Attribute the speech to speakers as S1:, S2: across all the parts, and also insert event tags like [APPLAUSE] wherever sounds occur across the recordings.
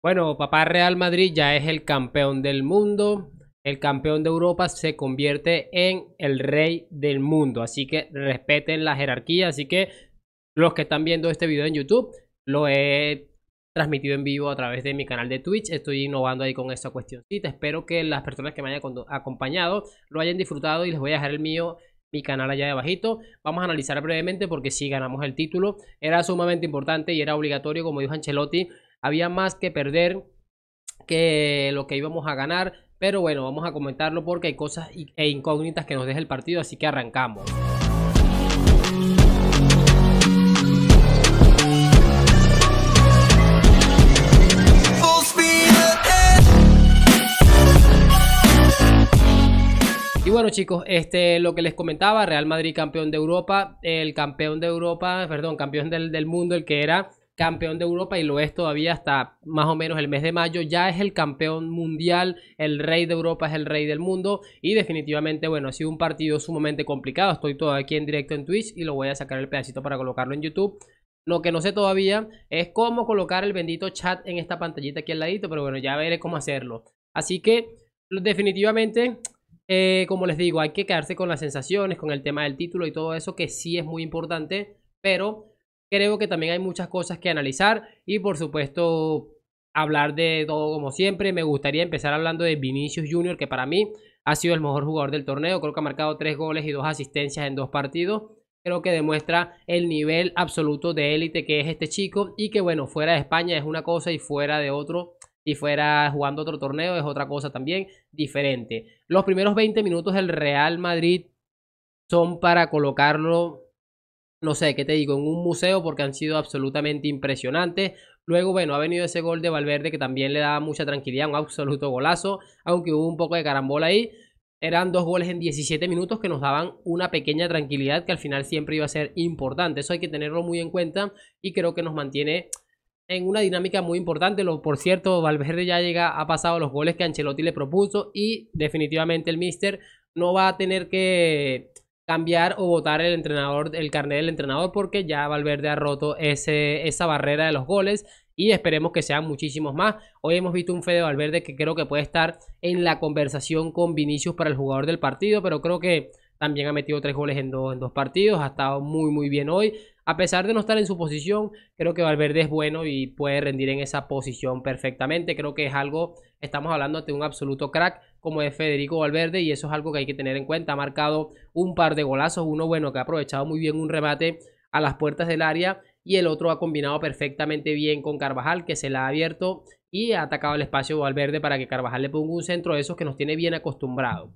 S1: Bueno, papá Real Madrid ya es el campeón del mundo. El campeón de Europa se convierte en el rey del mundo. Así que respeten la jerarquía. Así que los que están viendo este video en YouTube, lo he transmitido en vivo a través de mi canal de Twitch. Estoy innovando ahí con esta cuestioncita. Espero que las personas que me hayan acompañado lo hayan disfrutado y les voy a dejar el mío mi canal allá bajito Vamos a analizar brevemente porque si ganamos el título. Era sumamente importante y era obligatorio, como dijo Ancelotti, había más que perder que lo que íbamos a ganar. Pero bueno, vamos a comentarlo porque hay cosas e incógnitas que nos deja el partido, así que arrancamos. Y bueno chicos, este, lo que les comentaba, Real Madrid campeón de Europa, el campeón de Europa, perdón, campeón del, del mundo, el que era campeón de Europa y lo es todavía hasta más o menos el mes de mayo. Ya es el campeón mundial, el rey de Europa es el rey del mundo y definitivamente, bueno, ha sido un partido sumamente complicado. Estoy todo aquí en directo en Twitch y lo voy a sacar el pedacito para colocarlo en YouTube. Lo que no sé todavía es cómo colocar el bendito chat en esta pantallita aquí al ladito, pero bueno, ya veré cómo hacerlo. Así que definitivamente eh, como les digo, hay que quedarse con las sensaciones, con el tema del título y todo eso, que sí es muy importante, pero Creo que también hay muchas cosas que analizar y por supuesto hablar de todo como siempre. Me gustaría empezar hablando de Vinicius Jr., que para mí ha sido el mejor jugador del torneo. Creo que ha marcado tres goles y dos asistencias en dos partidos. Creo que demuestra el nivel absoluto de élite que es este chico y que bueno, fuera de España es una cosa y fuera de otro y fuera jugando otro torneo es otra cosa también diferente. Los primeros 20 minutos del Real Madrid son para colocarlo no sé, ¿qué te digo? En un museo porque han sido absolutamente impresionantes. Luego, bueno, ha venido ese gol de Valverde que también le da mucha tranquilidad, un absoluto golazo, aunque hubo un poco de carambola ahí. Eran dos goles en 17 minutos que nos daban una pequeña tranquilidad que al final siempre iba a ser importante. Eso hay que tenerlo muy en cuenta y creo que nos mantiene en una dinámica muy importante. Lo, por cierto, Valverde ya llega, ha pasado los goles que Ancelotti le propuso y definitivamente el Mister no va a tener que cambiar o votar el entrenador, el carnet del entrenador, porque ya Valverde ha roto ese, esa barrera de los goles y esperemos que sean muchísimos más. Hoy hemos visto un Fede Valverde que creo que puede estar en la conversación con Vinicius para el jugador del partido, pero creo que también ha metido tres goles en, dos, en dos partidos. Ha estado muy, muy bien hoy. A pesar de no estar en su posición, creo que Valverde es bueno y puede rendir en esa posición perfectamente. Creo que es algo, estamos hablando de un absoluto crack como es Federico Valverde y eso es algo que hay que tener en cuenta. Ha marcado un par de golazos, uno bueno que ha aprovechado muy bien un remate a las puertas del área y el otro ha combinado perfectamente bien con Carvajal que se la ha abierto y ha atacado el espacio Valverde para que Carvajal le ponga un centro de esos que nos tiene bien acostumbrado.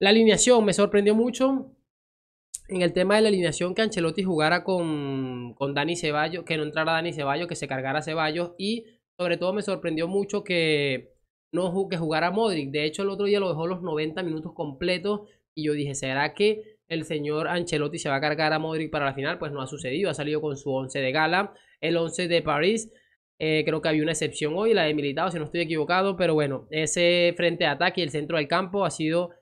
S1: La alineación me sorprendió mucho. En el tema de la alineación, que Ancelotti jugara con, con Dani Ceballos, que no entrara Dani Ceballos, que se cargara Ceballos. Y sobre todo me sorprendió mucho que no que jugara Modric. De hecho, el otro día lo dejó los 90 minutos completos. Y yo dije, ¿será que el señor Ancelotti se va a cargar a Modric para la final? Pues no ha sucedido. Ha salido con su 11 de gala, el 11 de París. Eh, creo que había una excepción hoy, la de Militado, si no estoy equivocado, pero bueno, ese frente de ataque y el centro del campo ha sido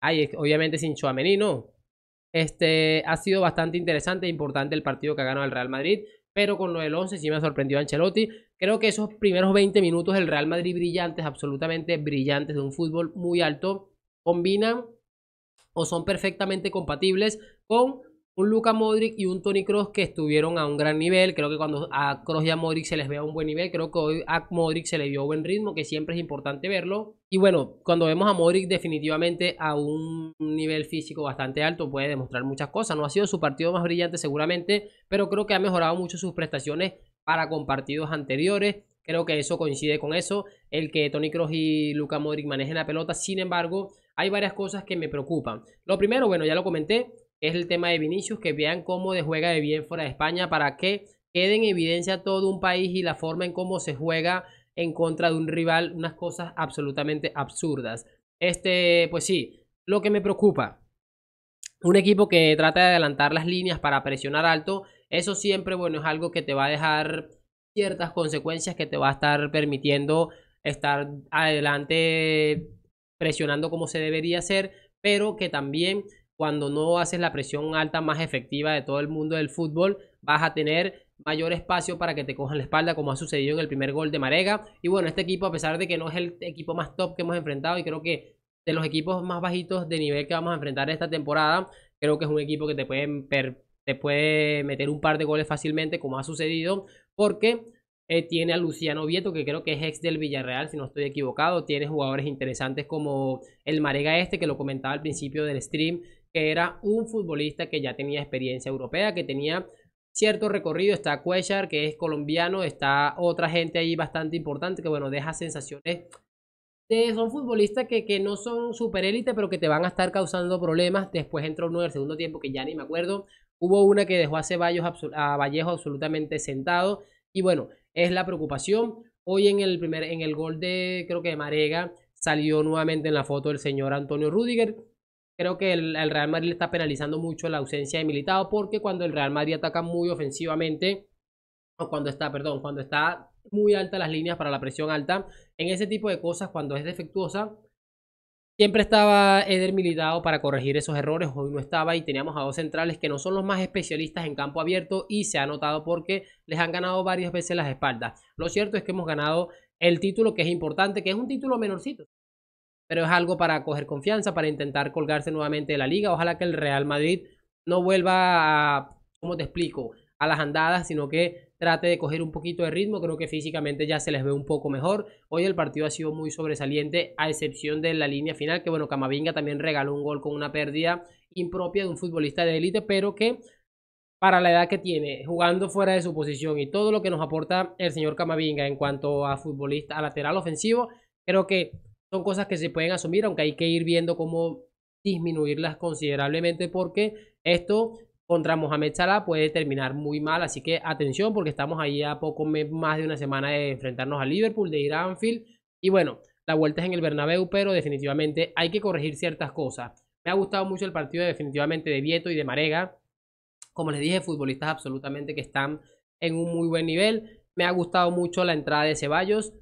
S1: Ay, obviamente sin Chuamení no. Este, ha sido bastante interesante e importante el partido que ha ganado el Real Madrid, pero con lo del 11 sí me ha sorprendido Ancelotti. Creo que esos primeros 20 minutos del Real Madrid brillantes, absolutamente brillantes, de un fútbol muy alto, combinan o son perfectamente compatibles con un Luka Modric y un Tony Cross que estuvieron a un gran nivel. Creo que cuando a Cross y a Modric se les a un buen nivel, creo que hoy a Modric se le dio buen ritmo, que siempre es importante verlo. Y bueno, cuando vemos a Modric definitivamente a un nivel físico bastante alto, puede demostrar muchas cosas. No ha sido su partido más brillante seguramente, pero creo que ha mejorado mucho sus prestaciones para con partidos anteriores. Creo que eso coincide con eso, el que Tony Cross y Luka Modric manejen la pelota. Sin embargo, hay varias cosas que me preocupan. Lo primero, bueno, ya lo comenté, es el tema de Vinicius, que vean cómo de juega de bien fuera de España para que quede en evidencia todo un país y la forma en cómo se juega en contra de un rival, unas cosas absolutamente absurdas. Este, pues sí, lo que me preocupa, un equipo que trata de adelantar las líneas para presionar alto, eso siempre, bueno, es algo que te va a dejar ciertas consecuencias que te va a estar permitiendo estar adelante presionando como se debería hacer, pero que también cuando no haces la presión alta más efectiva de todo el mundo del fútbol, vas a tener mayor espacio para que te cojan la espalda, como ha sucedido en el primer gol de Marega. Y bueno, este equipo, a pesar de que no es el equipo más top que hemos enfrentado, y creo que de los equipos más bajitos de nivel que vamos a enfrentar esta temporada, creo que es un equipo que te puede, te puede meter un par de goles fácilmente, como ha sucedido, porque eh, tiene a Luciano Vieto, que creo que es ex del Villarreal, si no estoy equivocado. Tiene jugadores interesantes como el Marega Este, que lo comentaba al principio del stream, era un futbolista que ya tenía experiencia europea, que tenía cierto recorrido. Está Cuellar, que es colombiano, está otra gente ahí bastante importante que, bueno, deja sensaciones. De, son futbolistas que, que no son super élite pero que te van a estar causando problemas. Después entró uno del segundo tiempo, que ya ni me acuerdo. Hubo una que dejó a a Vallejo absolutamente sentado. Y bueno, es la preocupación. Hoy en el primer, en el gol de, creo que de Marega, salió nuevamente en la foto el señor Antonio Rudiger. Creo que el, Real Madrid le está penalizando mucho la ausencia de Militado porque cuando el Real Madrid ataca muy ofensivamente, o cuando está, perdón, cuando está muy alta las líneas para la presión alta, en ese tipo de cosas, cuando es defectuosa, siempre estaba Eder Militado para corregir esos errores, hoy no estaba y teníamos a dos centrales que no son los más especialistas en campo abierto y se ha notado porque les han ganado varias veces las espaldas. Lo cierto es que hemos ganado el título que es importante, que es un título menorcito pero es algo para coger confianza, para intentar colgarse nuevamente de la liga. Ojalá que el Real Madrid no vuelva a, te explico?, a las andadas, sino que trate de coger un poquito de ritmo. Creo que físicamente ya se les ve un poco mejor. Hoy el partido ha sido muy sobresaliente, a excepción de la línea final, que bueno, Camavinga también regaló un gol con una pérdida impropia de un futbolista de élite, pero que para la edad que tiene, jugando fuera de su posición y todo lo que nos aporta el señor Camavinga en cuanto a futbolista, a lateral ofensivo, creo que son cosas que se pueden asumir, aunque hay que ir viendo cómo disminuirlas considerablemente porque esto contra Mohamed Salah puede terminar muy mal, así que atención porque estamos ahí a poco más de una semana de enfrentarnos a Liverpool, de ir a Anfield y bueno, la vuelta es en el Bernabéu, pero definitivamente hay que corregir ciertas cosas. Me ha gustado mucho el partido definitivamente de Vieto y de Marega, como les dije, futbolistas absolutamente que están en un muy buen nivel. Me ha gustado mucho la entrada de Ceballos,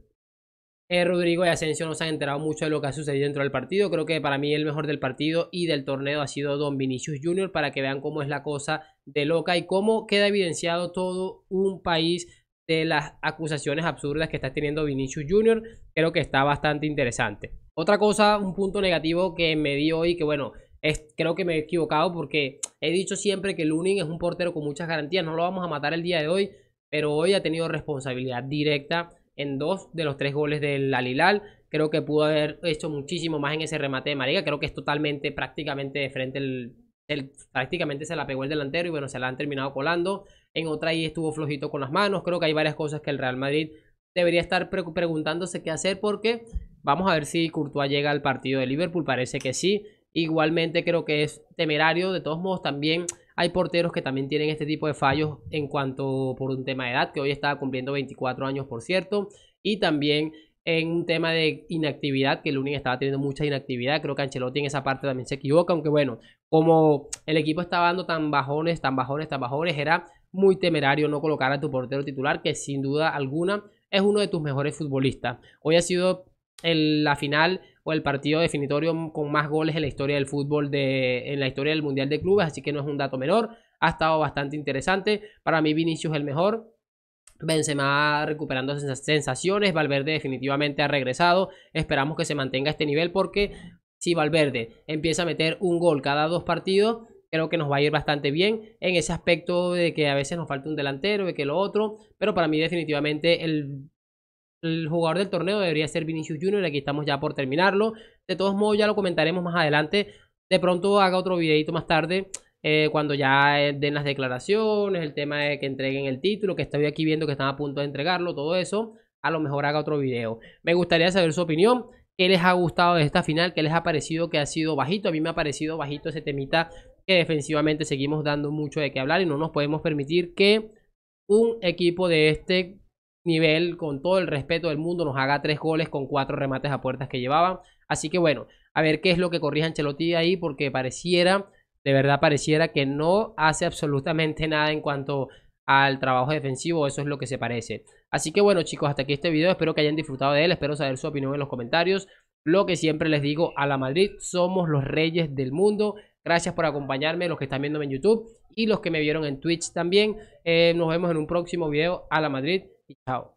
S1: eh, Rodrigo y Asensio nos se han enterado mucho de lo que ha sucedido dentro del partido. Creo que para mí el mejor del partido y del torneo ha sido Don Vinicius Jr. para que vean cómo es la cosa de loca y cómo queda evidenciado todo un país de las acusaciones absurdas que está teniendo Vinicius Jr. Creo que está bastante interesante. Otra cosa, un punto negativo que me di hoy, que bueno, es, creo que me he equivocado porque he dicho siempre que Lunin es un portero con muchas garantías, no lo vamos a matar el día de hoy, pero hoy ha tenido responsabilidad directa en dos de los tres goles del Alilal. Creo que pudo haber hecho muchísimo más en ese remate de María. Creo que es totalmente, prácticamente de frente. El, prácticamente se la pegó el delantero y bueno, se la han terminado colando. En otra ahí estuvo flojito con las manos. Creo que hay varias cosas que el Real Madrid debería estar preguntándose qué hacer porque vamos a ver si Courtois llega al partido de Liverpool. Parece que sí. Igualmente creo que es temerario. De todos modos, también hay porteros que también tienen este tipo de fallos en cuanto por un tema de edad, que hoy estaba cumpliendo 24 años, por cierto, y también en un tema de inactividad, que el Lunin estaba teniendo mucha inactividad, creo que Ancelotti en esa parte también se equivoca, aunque bueno, como el equipo estaba dando tan bajones, tan bajones, tan bajones, era muy temerario no colocar a tu portero titular, que sin duda alguna es uno de tus mejores futbolistas. Hoy ha sido la final o el partido definitorio con más goles en la historia del fútbol, en la historia del Mundial de Clubes, así que no es un dato menor. Ha estado bastante interesante. Para mí Vinicius es el mejor. Benzema recuperando sensaciones, Valverde definitivamente ha regresado, esperamos que se mantenga este nivel porque si Valverde empieza a meter un gol cada dos partidos, creo que nos va a ir bastante bien en ese aspecto de que a veces nos falta un delantero, de que lo otro, pero para mí definitivamente el el jugador del torneo debería ser Vinicius Junior. Aquí estamos ya por terminarlo. De todos modos, ya lo comentaremos más adelante. De pronto haga otro videito más tarde. Eh, cuando ya eh, den las declaraciones, el tema de que entreguen el título, que estoy aquí viendo que están a punto de entregarlo, todo eso, a lo mejor haga otro video. Me gustaría saber su opinión, qué les ha gustado de esta final, qué les ha parecido que ha sido bajito. A mí me ha parecido bajito ese temita que defensivamente seguimos dando mucho de qué hablar y no nos podemos permitir que un equipo de este nivel, con todo el respeto del mundo, nos haga tres goles con cuatro remates a puertas que llevaban. Así que bueno, a ver qué es lo que corrija Ancelotti ahí, porque pareciera, de verdad pareciera que no hace absolutamente [LAUGHS] nada en cuanto al trabajo defensivo, eso es lo que se parece. Así que bueno chicos, hasta aquí este video, espero que hayan disfrutado de él, espero saber su opinión en los comentarios. Lo que siempre les digo, a la Madrid somos los reyes del mundo. Gracias por acompañarme, los que están viéndome en YouTube y los que me vieron en Twitch también. Eh, nos vemos en un próximo video, a la Madrid. tchau.